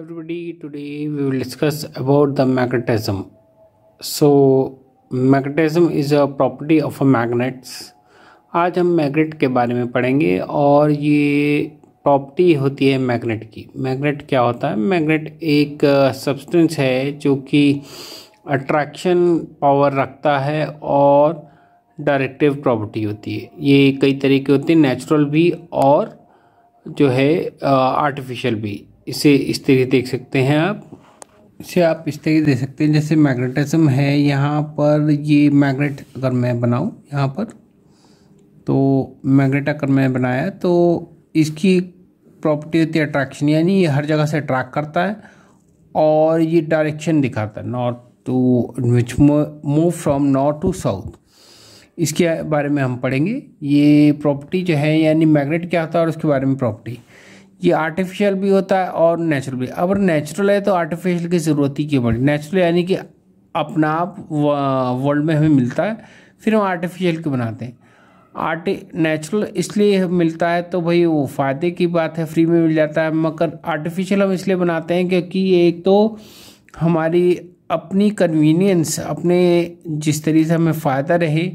everybody today we will discuss about the magnetism so magnetism is a property of a magnets आज हम magnet के बारे में पढ़ेंगे और ये प्रॉपर्टी होती है मैग्नेट की मैग्नेट क्या होता है मैग्नेट एक सब्सटेंस uh, है जो कि अट्रैक्शन पावर रखता है और डायरेक्टिव प्रॉपर्टी होती है ये कई तरीके होते हैं नेचुरल भी और जो है आर्टिफिशियल uh, भी इसे इस तरह देख सकते हैं आप इसे आप इस तरह देख सकते हैं जैसे मैग्नेटिज्म है यहाँ पर ये मैग्नेट अगर मैं बनाऊँ यहाँ पर तो मैग्नेट अगर मैं बनाया तो इसकी प्रॉपर्टी होती है अट्रैक्शन यानी ये हर जगह से अट्रैक्ट करता है और ये डायरेक्शन दिखाता है north to which move from north to south इसके बारे में हम पढ़ेंगे ये प्रॉपर्टी जो है यानी मैग्नेट क्या होता है और उसके बारे में प्रॉपर्टी ये आर्टिफिशियल भी होता है और नेचुरल भी अगर नेचुरल है तो आर्टिफिशियल की ज़रूरत ही क्यों पड़ी नेचुरल यानी कि अपना आप वर्ल्ड में हमें मिलता है फिर हम आर्टिफिशियल के बनाते हैं आर्ट नेचुरल इसलिए मिलता है तो भाई वो फ़ायदे की बात है फ्री में मिल जाता है मगर आर्टिफिशियल हम इसलिए बनाते हैं क्योंकि ये एक तो हमारी अपनी कन्वीनियंस अपने जिस तरीके से हमें फ़ायदा रहे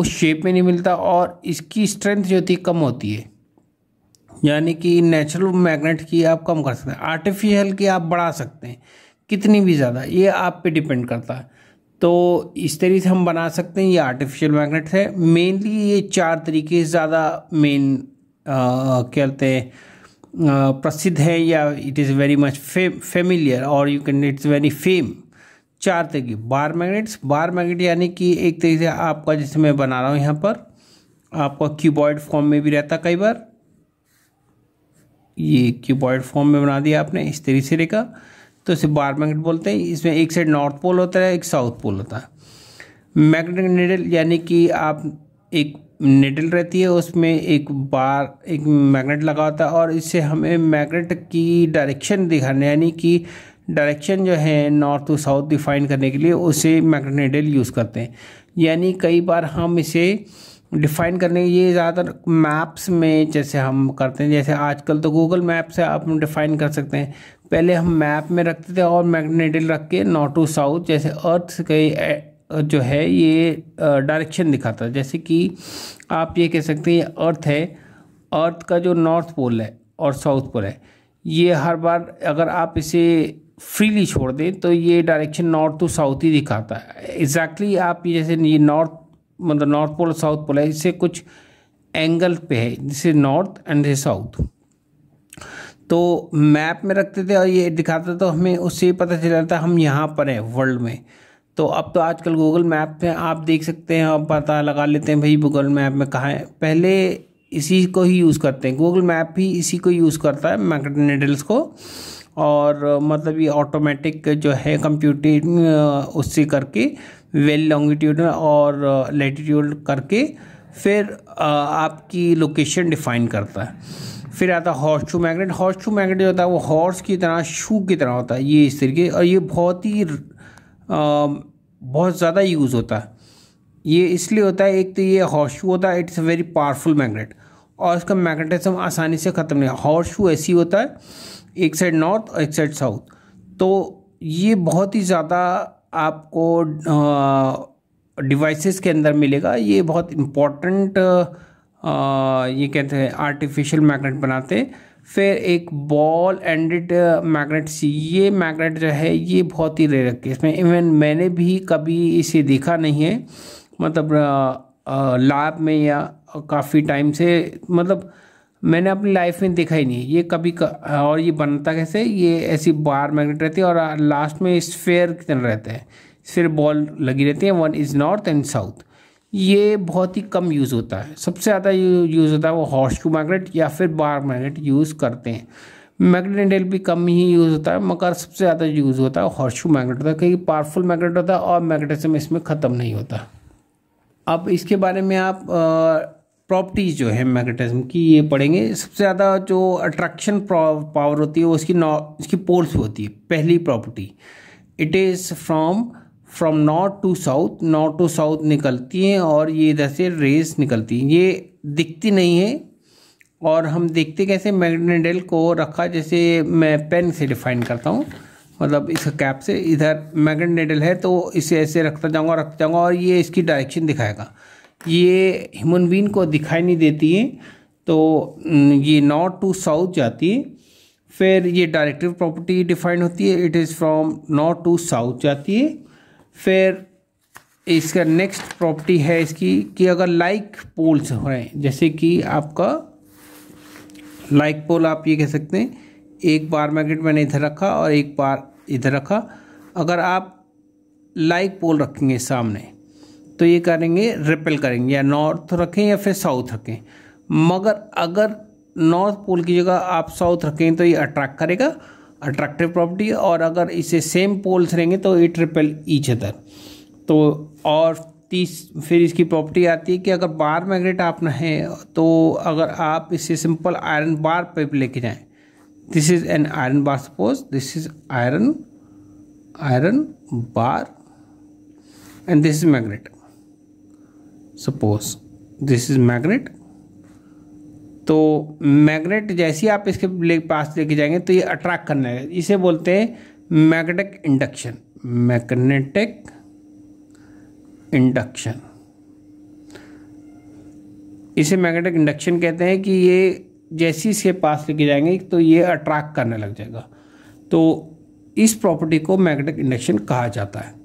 उस शेप में नहीं मिलता और इसकी स्ट्रेंथ जो होती है कम होती है यानी कि नेचुरल मैग्नेट की आप कम कर सकते हैं आर्टिफिशियल की आप बढ़ा सकते हैं कितनी भी ज़्यादा ये आप पे डिपेंड करता है तो इस तरीके से हम बना सकते हैं ये आर्टिफिशियल मैग्नेट है मेनली ये चार तरीके ज़्यादा मेन कहते हैं प्रसिद्ध है या it is very much familiar और you can it's very fame चार तरीके बार मैग्नेट्स बार मैग्नेट यानी कि एक तरीके से आपका जैसे मैं बना रहा हूँ यहाँ पर आपका क्यूबॉइड फॉर्म में भी रहता कई बार ये क्यूबॉइड फॉर्म में बना दिया आपने इस तरीके सिरे का तो इसे बार मैग्नेट बोलते हैं इसमें एक साइड नॉर्थ पोल होता है एक साउथ पोल होता है मैग्नेटिक निडल यानी कि आप एक निडल रहती है उसमें एक बार एक मैग्नेट लगा होता है और इससे हमें मैग्नेट की डायरेक्शन दिखाने यानी कि डायरेक्शन जो है नॉर्थ टू साउथ डिफाइन करने के लिए उसे मैग्नेट निडल यूज़ करते हैं यानी कई बार हम इसे डिफ़ाइन करने ये ज़्यादातर मैप्स में जैसे हम करते हैं जैसे आजकल तो गूगल मैप से आप डिफ़ाइन कर सकते हैं पहले हम मैप में रखते थे और मैग्नेटिल रख के नॉर्थ टू साउथ जैसे अर्थ के जो है ये डायरेक्शन दिखाता है जैसे कि आप ये कह सकते हैं अर्थ है अर्थ का जो नॉर्थ पोल है और साउथ पोल है ये हर बार अगर आप इसे फ्रीली छोड़ दें तो ये डायरेक्शन नॉर्थ टू साउथ ही दिखाता है एग्जैक्टली exactly आप जैसे ये नॉर्थ मतलब नॉर्थ पोल साउथ पोल है इससे कुछ एंगल पे है जैसे नॉर्थ एंड साउथ तो मैप में रखते थे और ये दिखाते तो हमें उससे पता चल जाता हम यहाँ पर हैं वर्ल्ड में तो अब तो आजकल गूगल मैप में आप देख सकते हैं और पता लगा लेते हैं भाई गूगल मैप में कहाँ है पहले इसी को ही यूज़ करते हैं गूगल मैप भी इसी को यूज़ करता है मैकेट को और मतलब ये ऑटोमेटिक जो है कंप्यूटर उससे करके वेल लॉन्गिट्यूडल और लेटीट्यूड करके फिर आपकी लोकेशन डिफाइन करता है फिर आता है horseshoe magnet horseshoe magnet जो होता है वो हॉर्स की तरह शू की तरह होता है ये इस तरीके और ये बहुत ही बहुत ज़्यादा यूज़ होता है ये इसलिए होता है एक तो ये हॉर्स शू होता है it's a very powerful magnet और इसका मैग्नेटिज्म आसानी से ख़त्म नहीं हॉर्स शू ऐसी होता है एक साइड नॉर्थ और एक साइड साउथ तो ये बहुत ही ज़्यादा आपको डिवाइसेस के अंदर मिलेगा ये बहुत इम्पोर्टेंट ये कहते हैं आर्टिफिशियल मैग्नेट बनाते हैं फिर एक बॉल एंडेड सी ये मैग्नेट जो है ये बहुत ही रेयर रखती है इसमें इवन मैंने भी कभी इसे देखा नहीं है मतलब लैब में या काफ़ी टाइम से मतलब मैंने अपनी लाइफ में देखा ही नहीं ये कभी क... और ये बनता कैसे ये ऐसी बार मैग्नेट रहती है और लास्ट में स्फेयर की तरह रहता है फिर बॉल लगी रहती है one is north and south ये बहुत ही कम यूज़ होता है सबसे ज़्यादा यूज़ होता है वो हॉर्स टू मैगनेट या फिर बार मैगनेट यूज़ करते हैं मैग्नेट एंडल भी कम ही यूज़ होता है मगर सबसे ज़्यादा यूज़ होता है हॉर्स टू मैगनेट होता है क्योंकि पावरफुल मैगनेट होता है और मैग्नेटिज्म इसमें ख़त्म नहीं होता अब इसके बारे में आप प्रॉपर्टीज़ जो है मैग्नेटिज्म की ये पढ़ेंगे सबसे ज़्यादा जो अट्रैक्शन पावर होती है वो इसकी नॉ इसकी पोल्स होती है पहली property it is from from north to south north to south निकलती हैं और ये इधर से रेस निकलती हैं ये दिखती नहीं है और हम देखते कैसे मैग्नेडल को रखा जैसे मैं पेन से डिफाइन करता हूँ मतलब इस कैप से इधर मैग्नेट है तो इसे ऐसे रखता जाऊँगा रखता जाऊँगा और ये इसकी डायरेक्शन दिखाएगा ये ह्यूमन बीन को दिखाई नहीं देती है तो ये नॉर्थ टू साउथ जाती है फिर ये डायरेक्टिव प्रॉपर्टी डिफाइंड होती है it is from north to south जाती है फिर इसका नेक्स्ट प्रॉपर्टी है इसकी कि अगर लाइक पोल्स हैं जैसे कि आपका लाइक पोल आप ये कह सकते हैं एक बार मैग्नेट मैंने इधर रखा और एक बार इधर रखा अगर आप लाइक पोल रखेंगे सामने तो ये करेंगे रिपेल करेंगे या नॉर्थ रखें या फिर साउथ रखें मगर अगर नॉर्थ पोल की जगह आप साउथ रखें तो ये अट्रैक्ट करेगा अट्रैक्टिव प्रॉपर्टी और अगर इसे सेम पोल्स रहेंगे तो ये ट्रिपल ईच अदर तो और तीस फिर इसकी प्रॉपर्टी आती है कि अगर बार मैग्नेट आप है तो अगर आप इसे सिंपल आयरन बार पर लेके जाएं this is an iron bar suppose this is iron iron bar and this is magnet suppose this is magnet तो मैग्नेट जैसे ही आप इसके ले पास लेके जाएंगे तो ये अट्रैक्ट करने लगे इसे बोलते हैं मैग्नेटिक इंडक्शन मैग्नेटिक इंडक्शन इसे मैग्नेटिक इंडक्शन कहते हैं कि ये जैसे ही इसके पास लेके जाएंगे तो ये अट्रैक्ट करने लग जाएगा तो इस प्रॉपर्टी को मैग्नेटिक इंडक्शन कहा जाता है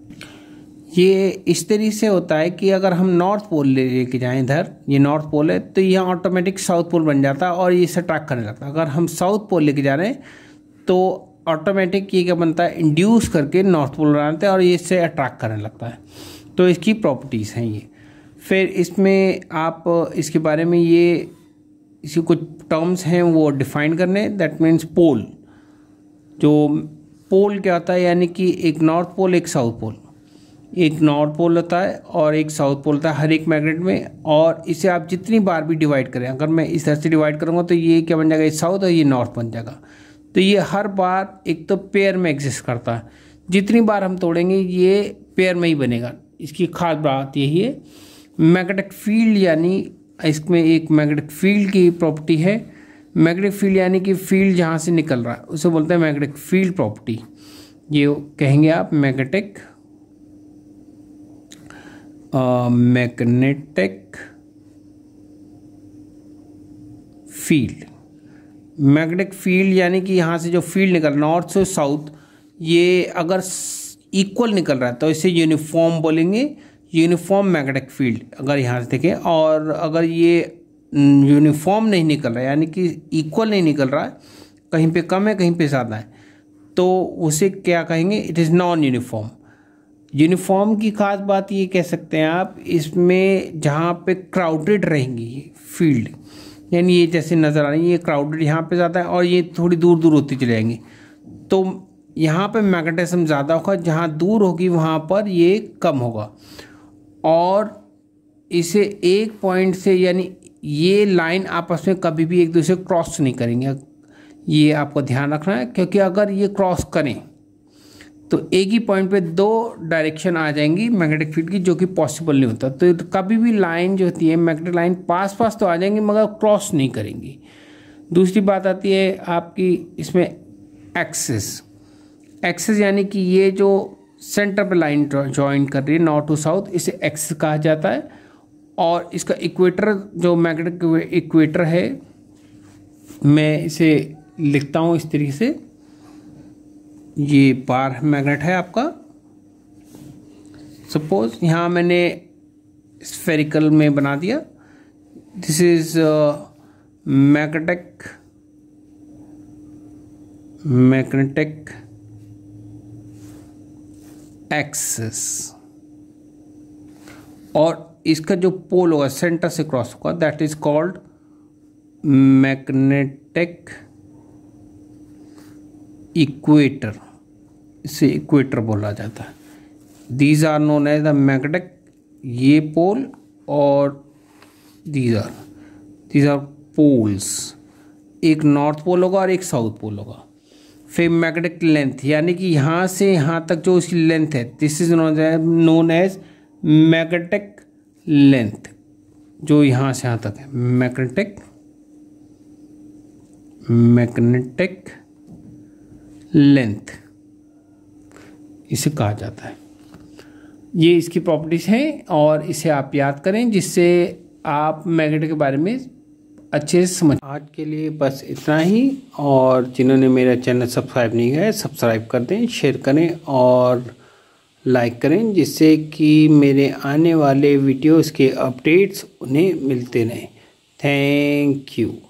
ये इस तरीके से होता है कि अगर हम नॉर्थ पोल ले लेके जाएं इधर ये नॉर्थ पोल है तो यह ऑटोमेटिक साउथ पोल बन जाता है और ये इसे ट्रैक करने लगता है अगर हम साउथ पोल लेके जा रहे हैं तो ऑटोमेटिक ये क्या बनता है इंड्यूस करके नॉर्थ पोल बनाते हैं और ये इससे अट्रैक्ट करने लगता है तो इसकी प्रॉपर्टीज़ हैं ये फिर इसमें आप इसके बारे में ये इसके कुछ टर्म्स हैं वो डिफाइन करने दैट मीन्स पोल जो पोल क्या होता है यानी कि एक नॉर्थ पोल एक साउथ पोल एक नॉर्थ पोल होता है और एक साउथ पोल होता है हर एक मैग्नेट में और इसे आप जितनी बार भी डिवाइड करें अगर मैं इस तरह से डिवाइड करूँगा तो ये क्या बन जाएगा ये साउथ और ये नॉर्थ बन जाएगा तो ये हर बार एक तो पेयर में एग्जिस्ट करता है जितनी बार हम तोड़ेंगे ये पेयर में ही बनेगा इसकी खास बात यही है मैग्नेटिक फील्ड यानी इसमें एक मैग्नेटिक फील्ड की प्रॉपर्टी है मैग्नेटिक फील्ड यानी कि फील्ड जहाँ से निकल रहा है उसे बोलते हैं मैग्नेटिक फील्ड प्रॉपर्टी ये कहेंगे आप magnetic magnetic field magnetic field यानी कि यहाँ से जो फील्ड निकल रहा नॉर्थ से साउथ ये अगर इक्वल निकल रहा है तो इसे यूनिफॉर्म बोलेंगे यूनिफॉर्म मैग्नेटिक फील्ड अगर यहाँ से देखें और अगर ये यूनिफॉर्म नहीं निकल रहा है यानी कि इक्वल नहीं निकल रहा है कहीं पे कम है कहीं पे ज़्यादा है तो उसे क्या कहेंगे it is non uniform uniform की ख़ास बात ये कह सकते हैं आप इसमें जहाँ पे क्राउडेड रहेंगी ये फील्ड यानी ये जैसे नज़र आ रही है ये क्राउडेड यहाँ पे ज़्यादा है और ये थोड़ी दूर दूर होती चले जाएंगी तो यहाँ पे मैग्नेटिज्म ज़्यादा होगा जहाँ दूर होगी वहाँ पर ये कम होगा और इसे एक पॉइंट से यानी ये लाइन आपस में कभी भी एक दूसरे क्रॉस नहीं करेंगे ये आपको ध्यान रखना है क्योंकि अगर ये क्रॉस करें तो एक ही पॉइंट पे दो डायरेक्शन आ जाएंगी मैग्नेटिक फील्ड की जो कि पॉसिबल नहीं होता तो कभी भी लाइन जो होती है मैग्नेटिक लाइन पास पास तो आ जाएंगी मगर क्रॉस नहीं करेंगी दूसरी बात आती है आपकी इसमें एक्सेस एक्सेस यानी कि ये जो सेंटर पर लाइन ज्वाइन कर रही है नॉर्थ टू साउथ इसे एक्सेस कहा जाता है और इसका इक्वेटर जो मैग्नेटिक इक्वेटर है मैं इसे लिखता हूँ इस तरीके से ये बार मैग्नेट है आपका सपोज यहाँ मैंने स्फेरिकल में बना दिया this is magnetic magnetic axis और इसका जो पोल होगा सेंटर से क्रॉस होगा that is called magnetic equator इसे इक्वेटर बोला जाता है these are known as the magnetic ये पोल और these are these are poles एक नॉर्थ पोल होगा और एक साउथ पोल होगा फिर मैग्नेटिक लेंथ यानी कि यहाँ से यहाँ तक जो उसकी लेंथ है this is known as magnetic length जो यहाँ से यहाँ तक है मैग्नेटिक मैग्नेटिक लेंथ इसे कहा जाता है ये इसकी प्रॉपर्टीज़ हैं और इसे आप याद करें जिससे आप मैग्नेट के बारे में अच्छे से समझ आज के लिए बस इतना ही और जिन्होंने मेरा चैनल सब्सक्राइब नहीं किया है सब्सक्राइब कर दें शेयर करें और लाइक करें जिससे कि मेरे आने वाले वीडियोस के अपडेट्स उन्हें मिलते रहें थैंक यू